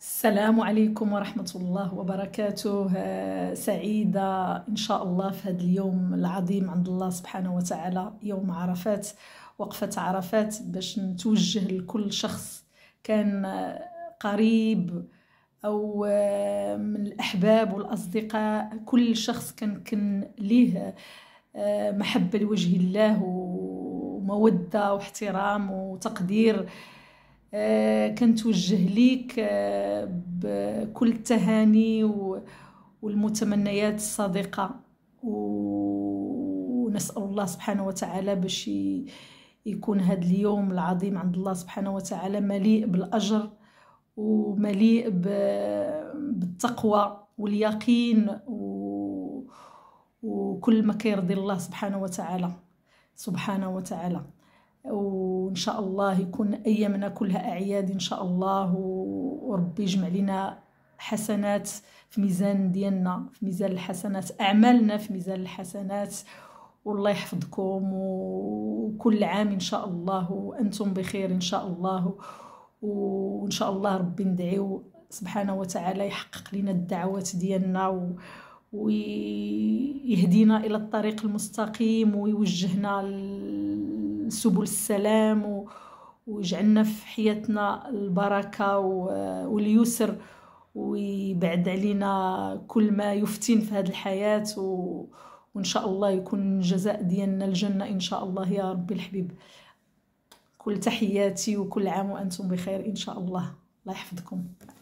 السلام عليكم ورحمة الله وبركاته آه، سعيدة إن شاء الله في هذا اليوم العظيم عند الله سبحانه وتعالى يوم عرفات وقفة عرفات باش نتوجه لكل شخص كان آه، قريب أو آه، من الأحباب والأصدقاء كل شخص كان كن ليه محبة لوجه الله ومودة واحترام وتقدير آه، كنتوجه ليك آه، بكل التهاني والمتمنيات الصادقة ونسأل الله سبحانه وتعالى باش يكون هذا اليوم العظيم عند الله سبحانه وتعالى مليء بالأجر ومليء بالتقوى واليقين وكل ما كيرضي الله سبحانه وتعالى سبحانه وتعالى وان شاء الله يكون ايامنا كلها اعياد ان شاء الله وربي يجمع لنا حسنات في ميزان ديالنا في ميزان الحسنات اعمالنا في ميزان الحسنات والله يحفظكم وكل عام ان شاء الله وانتم بخير ان شاء الله وان شاء الله ربي ندعيو سبحانه وتعالى يحقق لنا الدعوات ديالنا و... ويهدينا الى الطريق المستقيم ويوجهنا سبل السلام و وجعلنا في حياتنا البركة واليسر ويبعد علينا كل ما يفتن في هذه الحياة و... وإن شاء الله يكون الجزاء ديالنا الجنة إن شاء الله يا ربي الحبيب كل تحياتي وكل عام وأنتم بخير إن شاء الله الله يحفظكم